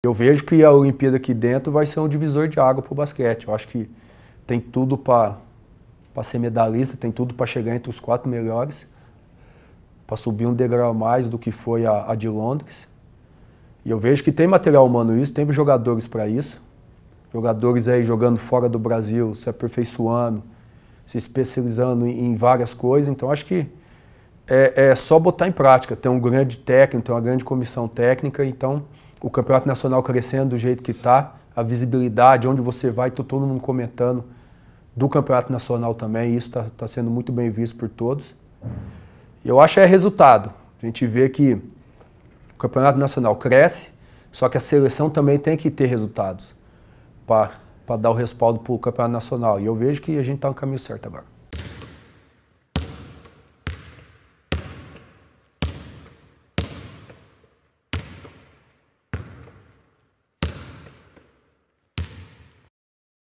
Eu vejo que a Olimpíada aqui dentro vai ser um divisor de água para o basquete. Eu acho que tem tudo para ser medalhista, tem tudo para chegar entre os quatro melhores, para subir um degrau a mais do que foi a, a, de Londres. E eu vejo que tem material humano isso, tem jogadores para isso. Jogadores aí jogando fora do Brasil, se aperfeiçoando, se especializando em, em várias coisas. Então acho que é, é só botar em prática. Tem um grande técnico, tem uma grande comissão técnica, então o campeonato nacional crescendo do jeito que está, a visibilidade, onde você vai, tô todo mundo comentando do campeonato nacional também, isso está tá sendo muito bem visto por todos. Eu acho que é resultado. A gente vê que o campeonato nacional cresce, só que a seleção também tem que ter resultados para dar o respaldo para o campeonato nacional. E eu vejo que a gente está no caminho certo agora.